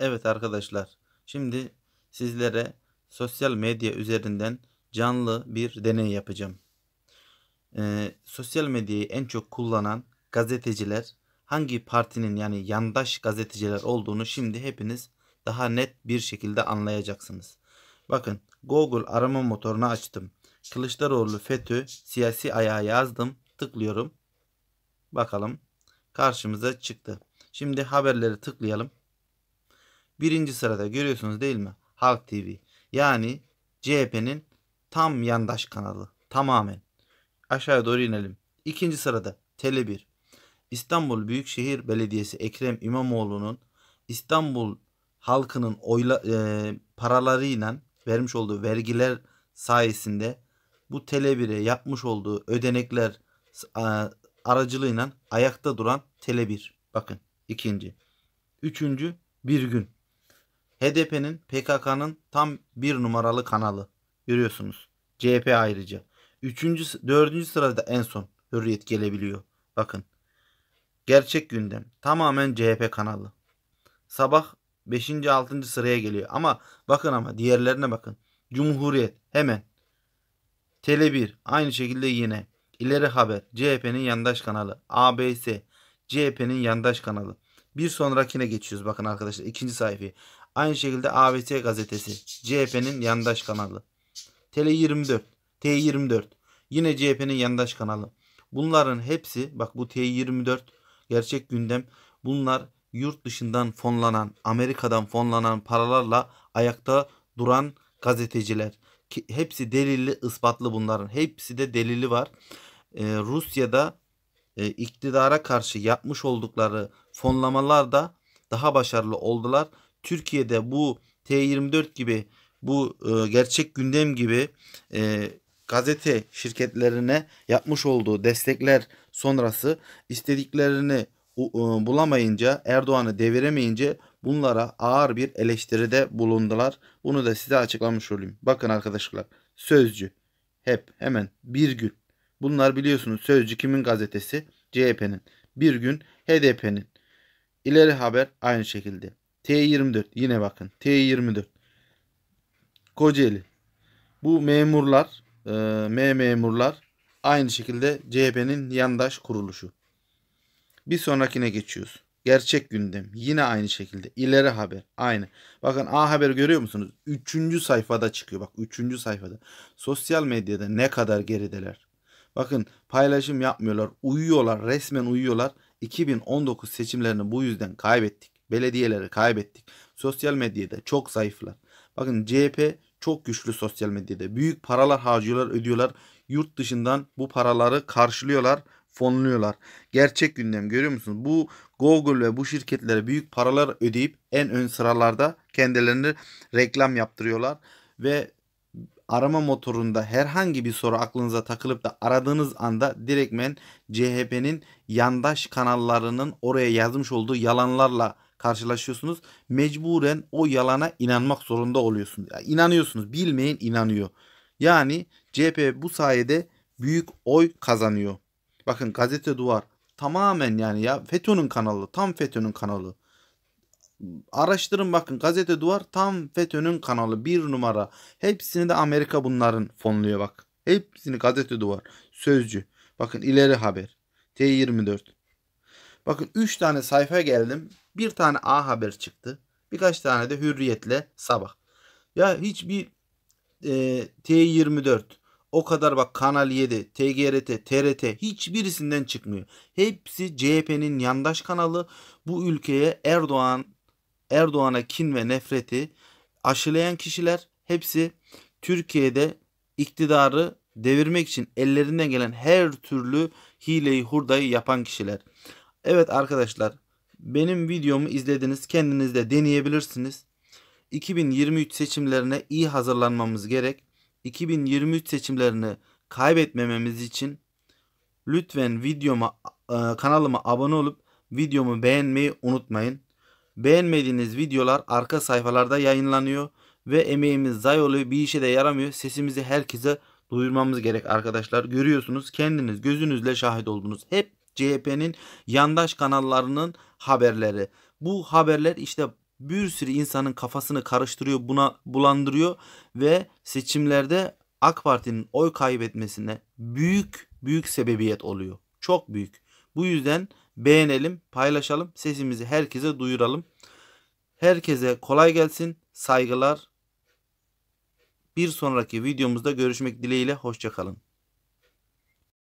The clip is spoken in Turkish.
Evet arkadaşlar, şimdi sizlere sosyal medya üzerinden canlı bir deney yapacağım. Ee, sosyal medyayı en çok kullanan gazeteciler hangi partinin yani yandaş gazeteciler olduğunu şimdi hepiniz daha net bir şekilde anlayacaksınız. Bakın Google arama motorunu açtım. Kılıçdaroğlu FETÖ siyasi ayağı yazdım. Tıklıyorum. Bakalım karşımıza çıktı. Şimdi haberleri tıklayalım. Birinci sırada görüyorsunuz değil mi? Halk TV. Yani CHP'nin tam yandaş kanalı. Tamamen. Aşağıya doğru inelim. İkinci sırada Tele1. İstanbul Büyükşehir Belediyesi Ekrem İmamoğlu'nun İstanbul halkının oyla, e, paralarıyla vermiş olduğu vergiler sayesinde bu Tele1'e yapmış olduğu ödenekler e, aracılığıyla ayakta duran Tele1. Bakın ikinci. Üçüncü bir gün. HDP'nin PKK'nın tam bir numaralı kanalı. Görüyorsunuz. CHP ayrıca. Üçüncü, dördüncü sırada en son hürriyet gelebiliyor. Bakın. Gerçek gündem. Tamamen CHP kanalı. Sabah 5. 6. sıraya geliyor. Ama bakın ama diğerlerine bakın. Cumhuriyet hemen. Tele 1 aynı şekilde yine. İleri Haber CHP'nin yandaş kanalı. ABS CHP'nin yandaş kanalı. Bir sonrakine geçiyoruz bakın arkadaşlar. ikinci sayfayı. Aynı şekilde ABT gazetesi. CHP'nin yandaş kanalı. Tele24. T24. Yine CHP'nin yandaş kanalı. Bunların hepsi bak bu T24 gerçek gündem. Bunlar yurt dışından fonlanan, Amerika'dan fonlanan paralarla ayakta duran gazeteciler. Ki hepsi delilli, ispatlı bunların. Hepsi de delili var. Ee, Rusya'da e, iktidara karşı yapmış oldukları fonlamalar da daha başarılı oldular. Türkiye'de bu T24 gibi bu e, gerçek gündem gibi e, gazete şirketlerine yapmış olduğu destekler sonrası istediklerini e, bulamayınca Erdoğan'ı deviremeyince bunlara ağır bir eleştiride bulundular. Bunu da size açıklamış olayım. Bakın arkadaşlar sözcü hep hemen bir gün Bunlar biliyorsunuz Sözcü kimin gazetesi? CHP'nin. Bir gün HDP'nin. İleri haber aynı şekilde. T24 yine bakın T24. Kocaeli. Bu memurlar e, M memurlar aynı şekilde CHP'nin yandaş kuruluşu. Bir sonrakine geçiyoruz. Gerçek gündem yine aynı şekilde. İleri haber aynı. Bakın A Haber görüyor musunuz? Üçüncü sayfada çıkıyor. Bak üçüncü sayfada. Sosyal medyada ne kadar gerideler. Bakın paylaşım yapmıyorlar. Uyuyorlar. Resmen uyuyorlar. 2019 seçimlerini bu yüzden kaybettik. Belediyeleri kaybettik. Sosyal medyada çok zayıflar. Bakın CHP çok güçlü sosyal medyada. Büyük paralar harcıyorlar, ödüyorlar. Yurt dışından bu paraları karşılıyorlar, fonluyorlar. Gerçek gündem görüyor musunuz? Bu Google ve bu şirketlere büyük paralar ödeyip en ön sıralarda kendilerini reklam yaptırıyorlar ve arama motorunda herhangi bir soru aklınıza takılıp da aradığınız anda direktmen CHP'nin yandaş kanallarının oraya yazmış olduğu yalanlarla karşılaşıyorsunuz. Mecburen o yalana inanmak zorunda oluyorsunuz. Yani inanıyorsunuz. Bilmeyen inanıyor. Yani CHP bu sayede büyük oy kazanıyor. Bakın gazete duvar tamamen yani ya FETÖ'nün kanalı tam FETÖ'nün kanalı. Araştırın bakın gazete duvar tam FETÖ'nün kanalı bir numara. Hepsini de Amerika bunların fonluyor bak. Hepsini gazete duvar. Sözcü. Bakın ileri haber. T24. Bakın 3 tane sayfa geldim. Bir tane A haber çıktı. Birkaç tane de hürriyetle sabah. Ya hiçbir e, T24 o kadar bak Kanal 7, TGRT, TRT hiçbirisinden çıkmıyor. Hepsi CHP'nin yandaş kanalı. Bu ülkeye Erdoğan Erdoğan'a kin ve nefreti aşılayan kişiler hepsi Türkiye'de iktidarı devirmek için ellerinden gelen her türlü hileyi hurdayı yapan kişiler. Evet arkadaşlar benim videomu izlediniz kendiniz de deneyebilirsiniz. 2023 seçimlerine iyi hazırlanmamız gerek. 2023 seçimlerini kaybetmememiz için lütfen videoma e, kanalıma abone olup videomu beğenmeyi unutmayın. Beğenmediğiniz videolar arka sayfalarda yayınlanıyor ve emeğimiz zayi oluyor. Bir işe de yaramıyor. Sesimizi herkese duyurmamız gerek arkadaşlar. Görüyorsunuz kendiniz gözünüzle şahit oldunuz. Hep CHP'nin yandaş kanallarının haberleri. Bu haberler işte bir sürü insanın kafasını karıştırıyor, buna bulandırıyor ve seçimlerde AK Parti'nin oy kaybetmesine büyük büyük sebebiyet oluyor. Çok büyük. Bu yüzden beğenelim, paylaşalım, sesimizi herkese duyuralım. Herkese kolay gelsin, saygılar. Bir sonraki videomuzda görüşmek dileğiyle, hoşçakalın.